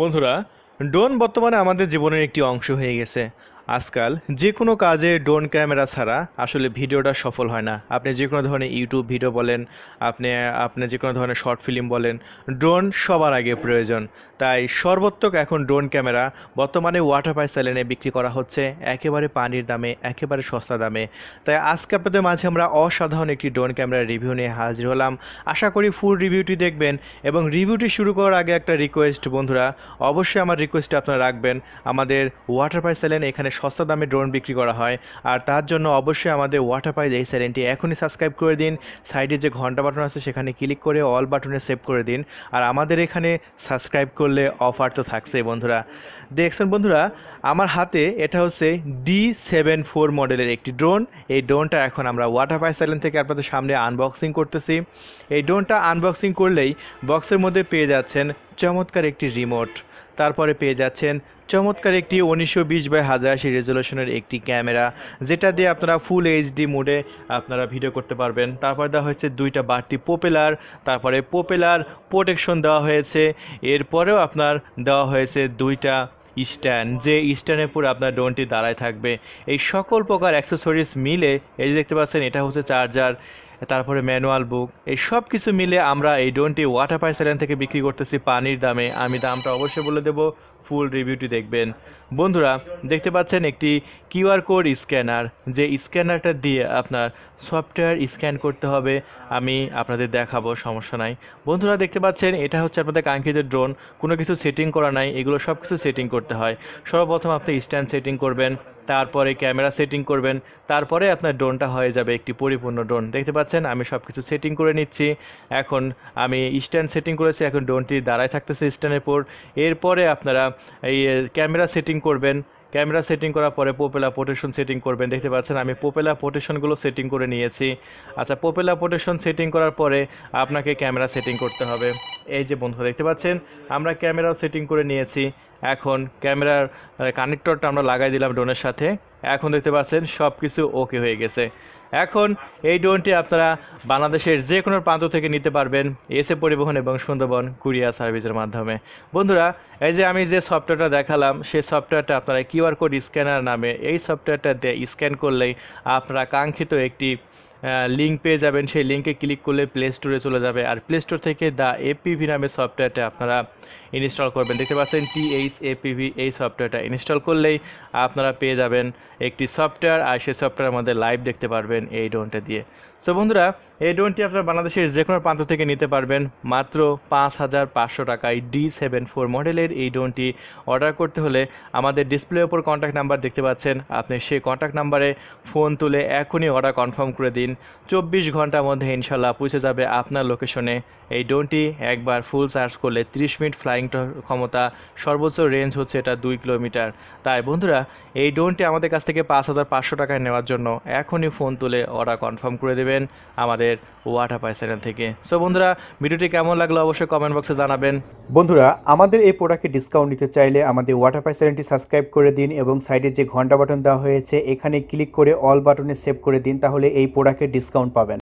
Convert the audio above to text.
বন্ধুরা ড্রোন বর্তমানে আমাদের জীবনের একটি অংশ হয়ে গেছে আজকাল যে কোনো কাজে ড্রোন ক্যামেরা ছাড়া আসলে ভিডিওটা সফল হয় না আপনি যে কোনো ধরনের ইউটিউব ভিডিও বলেন আপনি আপনি যে কোনো ধরনের শর্ট ফিল্ম বলেন ড্রোন সবার আগে প্রয়োজন তাই সর্বোত্তক এখন ড্রোন ক্যামেরা বর্তমানে ওয়াটার পাই স্যালেনে বিক্রি করা হচ্ছে একেবারে পানির দামে একেবারে সস্তা দামে তাই আজকে আপনাদের মাঝে আমরা অসাধারণ একটি ড্রোন ক্যামেরার রিভিউ নিয়ে হাজির হলাম আশা করি ফুল রিভিউটি দেখবেন এবং রিভিউটি শুরু করার আগে একটা রিকোয়েস্ট বন্ধুরা অবশ্যই আমার রিকোয়েস্টটা আপনারা রাখবেন আমাদের ওয়াটার পাই স্যালেন এখানে সস্তা দামে ড্রোন বিক্রি করা হয় আর তার জন্য অবশ্যই আমাদের ওয়াটার পাইজ এই চ্যানেলটি এখনই সাবস্ক্রাইব করে দিন সাইডে যে ঘন্টা বাটন আছে সেখানে ক্লিক করে অল বাটনে সেভ করে দিন আর আমাদের এখানে সাবস্ক্রাইব করলে অফার তো থাকছে বন্ধুরা দেখছেন বন্ধুরা আমার হাতে এটা হচ্ছে ডি সেভেন ফোর মডেলের একটি ড্রোন এই ড্রোনটা এখন আমরা ওয়াটার পাই চ্যানেল থেকে আপনাদের সামনে আনবক্সিং করতেছি এই ড্রোনটা আনবক্সিং করলেই বক্সের মধ্যে পেয়ে যাচ্ছেন চমৎকার একটি রিমোট তারপরে পেয়ে যাচ্ছেন চমৎকার একটি উনিশশো বিশ বাই হাজার আশি রেজলিউশনের একটি ক্যামেরা যেটা দিয়ে আপনারা ফুল এইচডি মোডে আপনারা ভিডিও করতে পারবেন তারপর দেওয়া হয়েছে দুইটা বাড়তি পোপেলার তারপরে পোপেলার প্রোটেকশন দেওয়া হয়েছে এরপরেও আপনার দেওয়া হয়েছে দুইটা স্ট্যান্ড যে স্ট্যান্ডের উপর আপনার ড্রোনটি দাঁড়ায় থাকবে এই সকল প্রকার অ্যাক্সেসরিজ মিলে এই যে দেখতে পাচ্ছেন এটা হচ্ছে চার্জার তারপরে ম্যানুয়াল বুক এই সব কিছু মিলে আমরা এই ডোনটি ওয়াটার পাইপ থেকে বিক্রি করতেছি পানির দামে আমি দামটা অবশ্যই বলে দেবো ফুল রিভিউটি দেখবেন বন্ধুরা দেখতে পাচ্ছেন একটি কিউআর কোড স্ক্যানার যে স্ক্যানারটা দিয়ে আপনার সফটওয়্যার স্ক্যান করতে হবে আমি আপনাদের দেখাবো সমস্যা নাই বন্ধুরা দেখতে পাচ্ছেন এটা হচ্ছে আপনাদের কাঙ্ক্ষিত ড্রোন কোনো কিছু সেটিং করা নাই এগুলো সব কিছু সেটিং করতে হয় সর্বপ্রথম আপনি স্ট্যান্ড সেটিং করবেন তারপরে ক্যামেরা সেটিং করবেন তারপরে আপনার ড্রোনটা হয়ে যাবে একটি পরিপূর্ণ ড্রোন দেখতে পাচ্ছেন আমি সব কিছু সেটিং করে নিচ্ছি এখন আমি স্ট্যান্ড সেটিং করেছি এখন ড্রোনটি দাঁড়ায় থাকতেছে স্ট্যান্ডের পর এরপরে আপনারা এই ক্যামেরা সেটিং করবেন ক্যামেরা সেটিং করার পরে পোপেলা পোটেশন সেটিং করবেন দেখতে পাচ্ছেন আমি পোপেলা পোটেশনগুলো সেটিং করে নিয়েছি আচ্ছা পোপেলা পোটেশন সেটিং করার পরে আপনাকে ক্যামেরা সেটিং করতে হবে এই যে বন্ধু দেখতে পাচ্ছেন আমরা ক্যামেরাও সেটিং করে নিয়েছি এখন ক্যামেরার কানেক্টরটা আমরা লাগাই দিলাম ড্রোনের সাথে এখন দেখতে পাচ্ছেন সব কিছু ওকে হয়ে গেছে এখন এই ড্রোনটি আপনারা বাংলাদেশের যে কোনো প্রান্ত থেকে নিতে পারবেন এসে পরিবহন এবং সুন্দরবন কুরিয়ার সার্ভিসের মাধ্যমে বন্ধুরা এই যে আমি যে সফটওয়্যারটা দেখালাম সেই সফটওয়্যারটা আপনারা কিউআর কোড স্ক্যানার নামে এই সফটওয়্যারটা দিয়ে স্ক্যান করলেই আপনারা কাঙ্ক্ষিত একটি লিঙ্ক পেয়ে যাবেন সেই লিঙ্কে ক্লিক করলে প্লে স্টোরে চলে যাবে আর প্লে স্টোর থেকে দ্য এপিভি নামে সফটওয়্যারটা আপনারা ইনস্টল করবেন দেখতে পাচ্ছেন টিএইচ এপিভি এই সফটওয়্যারটা ইনস্টল করলেই আপনারা পেয়ে যাবেন একটি সফটওয়্যার আর সেই সফটওয়্যার আমাদের লাইভ দেখতে পারবেন এই ড্রোনটা দিয়ে সো বন্ধুরা এই ড্রোনটি আপনার বাংলাদেশের যে কোনো প্রান্ত থেকে নিতে পারবেন মাত্র পাঁচ হাজার পাঁচশো টাকায় ডি সেভেন ফোর মডেলের এই ড্রোনটি অর্ডার করতে হলে আমাদের ডিসপ্লে ওপর কন্ট্যাক্ট নাম্বার দেখতে পাচ্ছেন আপনি সেই কন্ট্যাক্ট নাম্বারে ফোন তুলে এখনই অর্ডার কনফার্ম করে দিন চব্বিশ ঘন্টার মধ্যে ইনশাল্লাহ পৌঁছে যাবে আপনার লোকেশনে এই ড্রোনটি একবার ফুল চার্জ করলে ত্রিশ মিনিট ফ্লাইং ক্ষমতা সর্বোচ্চ রেঞ্জ হচ্ছে এটা দুই কিলোমিটার তাই বন্ধুরা এই ড্রোনটি আমাদের কাছ থেকে পাঁচ হাজার পাঁচশো টাকায় নেওয়ার জন্য এখনই ফোন তুলে অর্ডার কনফার্ম করে দেবেন আমাদের আমাদের ওয়াটা পাই চ্যানেল থেকে সো বন্ধুরা ভিডিওটি কেমন লাগলো অবশ্যই কমেন্ট বক্সে জানাবেন বন্ধুরা আমাদের এই প্রোডাক্টে ডিসকাউন্ট নিতে চাইলে আমাদের ওয়াটার পাই চ্যানেলটি সাবস্ক্রাইব করে দিন এবং সাইডে যে ঘন্টা বাটন দেওয়া হয়েছে এখানে ক্লিক করে অল বাটনে সেভ করে দিন তাহলে এই প্রোডাক্টের ডিসকাউন্ট পাবেন